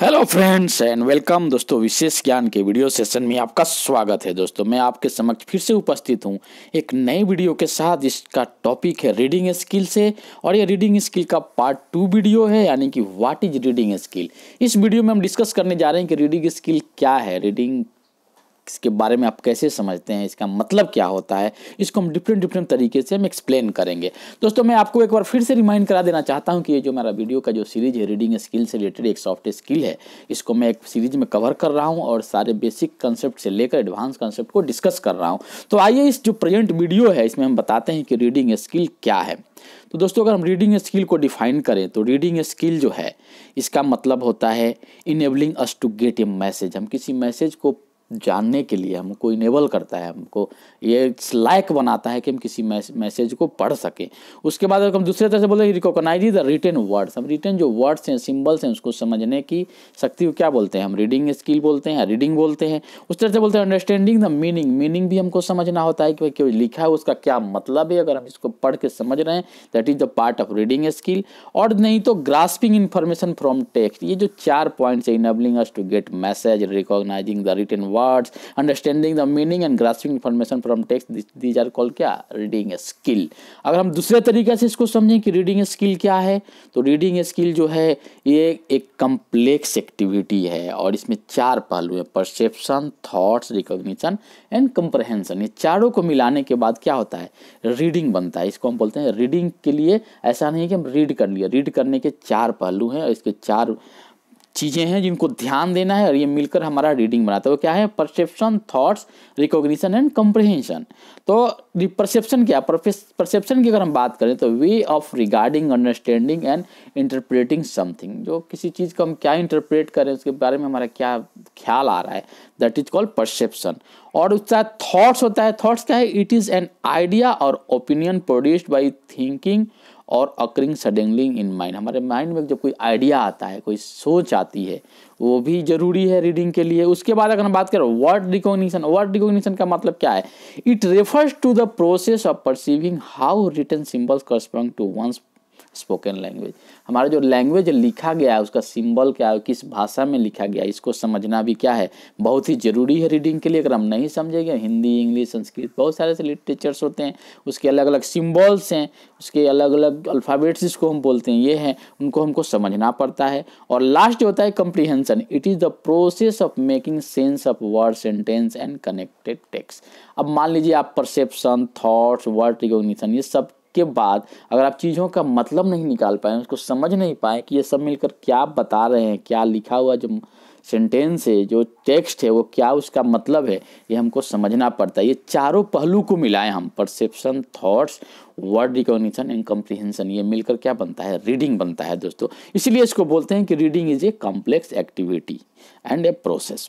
hello friends and welcome दोस्तों विशेष ज्ञान के वीडियो सेशन में आपका स्वागत है दोस्तों मैं आपके समक्ष फिर से उपस्थित हूं एक नए वीडियो के साथ इसका टॉपिक है रीडिंग स्किल से और ये रीडिंग स्किल का पार्ट टू वीडियो है यानी कि व्हाट इज रीडिंग स्किल इस वीडियो में हम डिस्कस करने जा रहे हैं कि रीडिंग स्किल क्या है रीडिंग इसके बारे में आप कैसे समझते हैं इसका मतलब क्या होता है इसको हम डिफरेंट डिफरेंट तरीके से हम एक्सप्लेन करेंगे दोस्तों मैं आपको एक बार फिर से रिमाइंड करा देना चाहता हूँ कि ये जो मेरा वीडियो का जो सीरीज है रीडिंग स्किल से रिलेटेड एक सॉफ्ट स्किल है इसको मैं एक सीरीज में कवर कर रहा हूँ और सारे बेसिक कंसेप्ट से लेकर एडवांस कंसेप्ट को डिस्कस कर रहा हूँ तो आइए इस जो प्रेजेंट वीडियो है इसमें हम बताते हैं कि रीडिंग स्किल क्या है तो दोस्तों अगर हम रीडिंग स्किल को डिफाइन करें तो रीडिंग स्किल जो है इसका मतलब होता है enabling us to get a message हम किसी मैसेज को जानने के लिए हमको इनेबल करता है हमको ये लाइक बनाता है कि हम किसी मैसेज को पढ़ सकें उसके बाद अगर हम दूसरे तरह से बोलते हैं रिकॉग्नाइज द रिटर्न वर्ड्स हम रिटर्न जो वर्ड्स हैं सिंबल्स हैं उसको समझने की शक्ति को क्या बोलते हैं हम रीडिंग स्किल बोलते हैं रीडिंग बोलते हैं उस तरह से बोलते हैं अंडरस्टैंडिंग द मीनिंग मीनिंग भी हमको समझना होता है कि भाई क्यों लिखा है उसका क्या मतलब है अगर हम इसको पढ़ के समझ रहे हैं that is the part of reading skill और नहीं तो ग्रास्पिंग इन्फॉर्मेशन फ्रॉम टेक्स्ट ये जो चार पॉइंट्स है enabling us to get message recognising the written words understanding the meaning and grasping information from text these are call क्या reading skill अगर हम दूसरे तरीके से इसको समझें कि रीडिंग स्किल क्या है तो रीडिंग स्किल जो है ये एक कम्प्लेक्स एक्टिविटी है और इसमें चार पहलू हैं perception thoughts recognition and comprehension ये चारों को मिलाने के बाद क्या होता है रीडिंग बनता है इसको हम बोलते हैं रीडिंग के लिए ऐसा नहीं है कि हम रीड कर लिए रीड करने के चार पहलू हैं और इसके चार चीज़ें हैं जिनको ध्यान देना है और ये मिलकर हमारा रीडिंग बनाता है वो क्या है perception thoughts recognition and comprehension तो परसेप्शन क्या परसेप्शन की अगर हम बात करें तो way of regarding understanding and interpreting something जो किसी चीज़ को हम क्या इंटरप्रेट करें उसके बारे में हमारा क्या ख्याल आ रहा है दैट इज कॉल्ड परसेप्शन और उसका थाट्स होता है थाट्स क्या है इट इज़ एन आइडिया और ओपिनियन प्रोड्यूस्ड बाई थिंकिंग और अक्रिंग सडनली इन माइंड हमारे माइंड में जब कोई आइडिया आता है कोई सोच आती है वो भी जरूरी है रीडिंग के लिए उसके बाद अगर हम बात करें वर्ड रिकॉग्निशन वर्ड रिकॉग्निशन का मतलब क्या है it refers to the process of perceiving how written symbols correspond to one's spoken language हमारा जो लैंग्वेज लिखा गया है उसका सिंबल क्या है किस भाषा में लिखा गया है इसको समझना भी क्या है बहुत ही ज़रूरी है रीडिंग के लिए अगर हम नहीं समझेंगे हिंदी इंग्लिश संस्कृत बहुत सारे से लिटरेचर्स होते हैं उसके अलग अलग सिम्बल्स हैं उसके अलग अलग अल्फ़ाबेट्स जिसको हम बोलते हैं ये हैं उनको हमको समझना पड़ता है और लास्ट जो होता है comprehension it is the process of making sense of word sentence and connected text अब मान लीजिए आप परसेप्शन थॉट्स वर्ड रिकोगशन ये सब उसके बाद अगर आप चीज़ों का मतलब नहीं निकाल पाए उसको समझ नहीं पाए कि ये सब मिलकर क्या बता रहे हैं क्या लिखा हुआ जो सेंटेंस है जो टेक्स्ट है वो क्या उसका मतलब है ये हमको समझना पड़ता है ये चारों पहलू को मिलाएं हम perception thoughts word recognition and comprehension ये मिलकर क्या बनता है रीडिंग बनता है दोस्तों इसीलिए इसको बोलते हैं कि reading is a complex activity and a process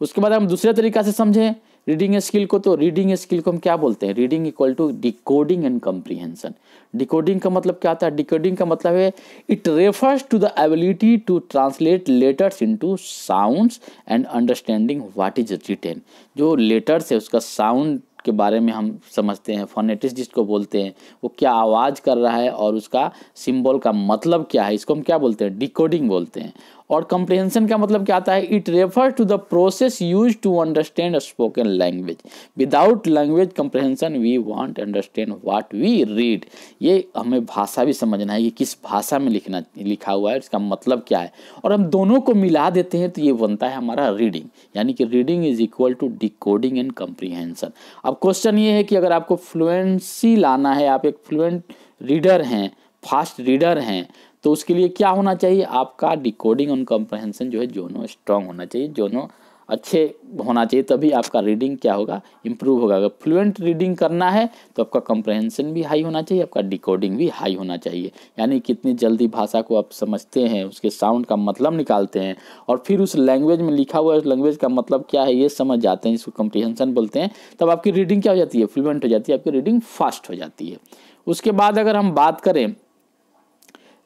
उसके बाद हम दूसरे तरीका से समझें रीडिंग स्किल को तो रीडिंग स्किल को हम क्या बोलते हैं reading equal to decoding and comprehension decoding का मतलब क्या होता है डिकोडिंग का मतलब है it refers to the ability to translate letters into sounds and understanding what is written जो लेटर्स है उसका साउंड के बारे में हम समझते हैं फोनेटिस जिसको बोलते हैं वो क्या आवाज़ कर रहा है और उसका सिंबल का मतलब क्या है इसको हम क्या बोलते हैं डिकोडिंग बोलते हैं और कंप्रिहेंशन का मतलब क्या आता है it refer to the process use to understand a spoken language without language comprehension we want understand what we read ये हमें भाषा भी समझना है कि किस भाषा में लिखना लिखा हुआ है इसका मतलब क्या है और हम दोनों को मिला देते हैं तो ये बनता है हमारा रीडिंग यानी कि reading is equal to decoding and comprehension अब क्वेश्चन ये है कि अगर आपको फ्लुएंसी लाना है आप एक फ्लुएंट रीडर हैं फास्ट रीडर हैं तो उसके लिए क्या होना चाहिए आपका डिकोडिंग ऑन कंप्रहेंसन जो है दोनों स्ट्रांग होना चाहिए दोनों अच्छे होना चाहिए तभी आपका रीडिंग क्या होगा इम्प्रूव होगा अगर फ्लुएंट रीडिंग करना है तो आपका कंप्रहेंशन भी हाई होना चाहिए आपका डिकोडिंग भी हाई होना चाहिए यानी कितनी जल्दी भाषा को आप समझते हैं उसके साउंड का मतलब निकालते हैं और फिर उस लैंग्वेज में लिखा हुआ लैंग्वेज का मतलब क्या है ये समझ जाते हैं इसको कंप्रहेंसन बोलते हैं तब आपकी रीडिंग क्या हो जाती है फ्लुएंट हो जाती है आपकी रीडिंग फास्ट हो जाती है उसके बाद अगर हम बात करें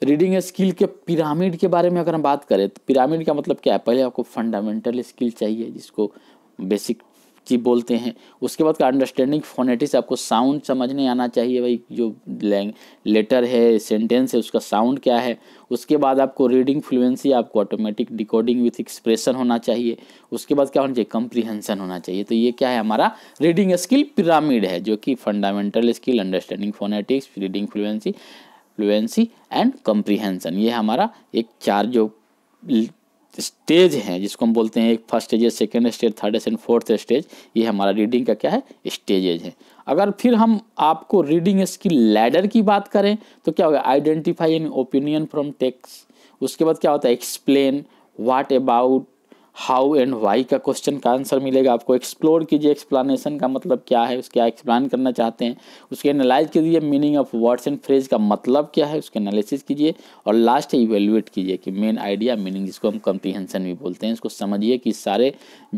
रीडिंग स्किल के पिरामिड के बारे में अगर हम बात करें तो पिरामिड का मतलब क्या है पहले आपको फंडामेंटल स्किल चाहिए जिसको बेसिक चीज़ बोलते हैं उसके बाद का अंडरस्टैंडिंग फोनेटिक्स आपको साउंड समझने आना चाहिए भाई जो लैंग लेटर है सेंटेंस है उसका साउंड क्या है उसके बाद आपको रीडिंग फ्लुएंसी आपको ऑटोमेटिक डिकोडिंग विथ एक्सप्रेशन होना चाहिए उसके बाद क्या होना चाहिए कंप्रीहेंसन होना चाहिए तो ये क्या है हमारा रीडिंग स्किल पिरामिड है जो कि fundamental skill understanding phonetics reading fluency fluency and comprehension ये हमारा एक चार जो स्टेज है जिसको हम बोलते हैं एक first stage second stage third and fourth stage ये हमारा रीडिंग का क्या है स्टेजेज है अगर फिर हम आपको रीडिंग स्किल लैडर की बात करें तो क्या होगा identify an opinion from text उसके बाद क्या होता है explain what about how and why का क्वेश्चन का आंसर मिलेगा आपको एक्सप्लोर कीजिए एक्सप्लानेशन का मतलब क्या है उसके एक्सप्लान करना चाहते हैं उसके एनालाइज कीजिए meaning of words and phrase का मतलब क्या है उसके एनालिसिस कीजिए और लास्ट इवेल्युएट कीजिए कि मेन आइडिया मीनिंग जिसको हम कंप्रीहेंशन भी बोलते हैं इसको समझिए कि सारे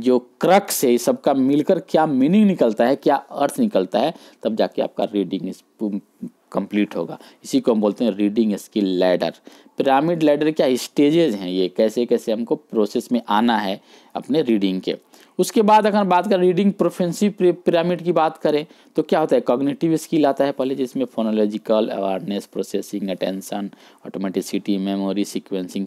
जो क्रक्स है सबका मिलकर क्या मीनिंग निकलता है क्या अर्थ निकलता है तब जाके आपका रीडिंग कंप्लीट होगा इसी को हम बोलते हैं reading skill ladder pyramid ladder क्या स्टेजेज हैं ये कैसे कैसे हमको प्रोसेस में आना है अपने रीडिंग के उसके बाद अगर बात करें रीडिंग प्रोफेंसी पिरामिड की बात करें तो क्या होता है कॉग्निटिव स्किल आता है पहले जिसमें phonological awareness processing attention automaticity memory sequencing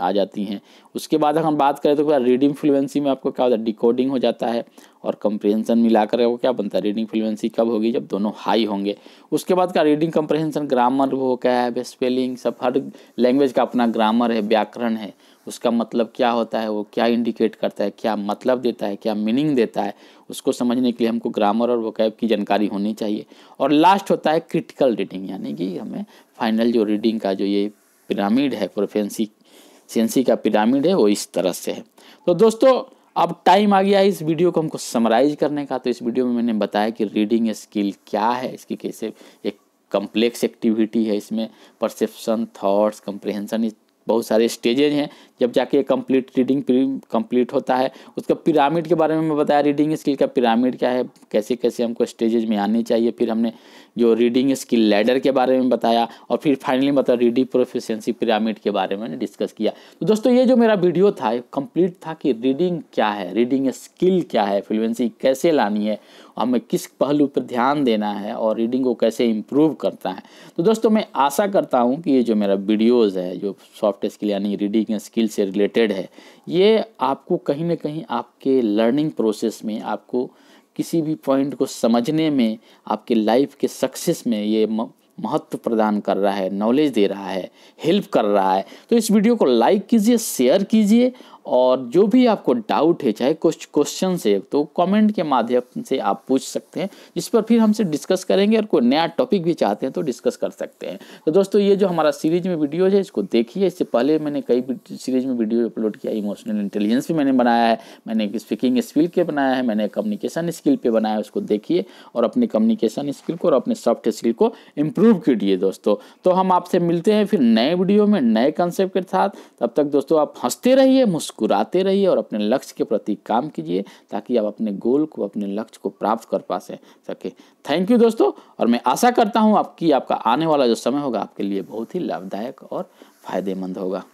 आ जाती हैं उसके बाद अगर हम बात करें तो रीडिंग फ्लुएंसी में आपको क्या होता है डिकोडिंग हो जाता है और कंप्रेंसन मिलाकर वो क्या बनता है रीडिंग फ्लुएंसी कब होगी जब दोनों हाई होंगे उसके बाद क्या रीडिंग कंप्रहेंसन ग्रामर वो क्या है स्पेलिंग सब हर लैंग्वेज का अपना ग्रामर है व्याकरण है उसका मतलब क्या होता है वो क्या इंडिकेट करता है क्या मतलब देता है क्या मीनिंग देता है उसको समझने के लिए हमको ग्रामर और वोकैब की जानकारी होनी चाहिए और लास्ट होता है क्रिटिकल रीडिंग यानी कि हमें फाइनल जो रीडिंग का जो ये पिरामिड है प्रोफेंसी सी का पिरामिड है वो इस तरह से है तो दोस्तों अब टाइम आ गया है इस वीडियो को हमको समराइज करने का तो इस वीडियो में मैंने बताया कि रीडिंग स्किल क्या है इसकी कैसे एक कम्प्लेक्स एक्टिविटी है इसमें परसेप्शन थाट्स कंप्रहेंसन बहुत सारे स्टेजेज हैं जब जाके कंप्लीट रीडिंग कंप्लीट होता है उसका पिरामिड के बारे में मैं बताया रीडिंग स्किल का पिरामिड क्या है कैसे कैसे हमको स्टेजेज में आने चाहिए फिर हमने जो रीडिंग स्किल लैडर के बारे में बताया और फिर फाइनली मतलब रीडिंग प्रोफिशेंसी पिरामिड के बारे में डिस्कस किया तो दोस्तों ये जो मेरा वीडियो था कंप्लीट था कि रीडिंग क्या है रीडिंग स्किल क्या है फ्लुएंसी कैसे लानी है हमें किस पहलू पर ध्यान देना है और रीडिंग को कैसे इम्प्रूव करता है तो दोस्तों मैं आशा करता हूँ कि ये जो मेरा वीडियोज़ है जो सॉफ्ट स्किल यानी रीडिंग स्किल से रिलेटेड है ये आपको कहीं ना कहीं आपके लर्निंग प्रोसेस में आपको किसी भी पॉइंट को समझने में आपके लाइफ के सक्सेस में ये महत्व प्रदान कर रहा है नॉलेज दे रहा है हेल्प कर रहा है तो इस वीडियो को लाइक कीजिए शेयर कीजिए और जो भी आपको डाउट है चाहे कुछ क्वेश्चन है तो कमेंट के माध्यम से आप पूछ सकते हैं जिस पर फिर हमसे डिस्कस करेंगे और कोई नया टॉपिक भी चाहते हैं तो डिस्कस कर सकते हैं तो दोस्तों ये जो हमारा सीरीज में वीडियोज है इसको देखिए इससे पहले मैंने कई सीरीज में वीडियो अपलोड किया इमोशनल इंटेलिजेंस भी मैंने बनाया है मैंने स्पीकिंग स्किल के बनाया है मैंने कम्युनिकेशन स्किल पर बनाया है उसको देखिए और अपने कम्युनिकेशन स्किल को और अपने सॉफ्ट स्किल को इम्प्रूव कीजिए दोस्तों तो हम आपसे मिलते हैं फिर नए वीडियो में नए कंसेप्ट के साथ तब तक दोस्तों आप हंसते रहिए मुस्कुरा मुस्कुराते रहिए और अपने लक्ष्य के प्रति काम कीजिए ताकि आप अपने गोल को अपने लक्ष्य को प्राप्त कर पा सके थैंक यू दोस्तों और मैं आशा करता हूँ आपकी आपका आने वाला जो समय होगा आपके लिए बहुत ही लाभदायक और फायदेमंद होगा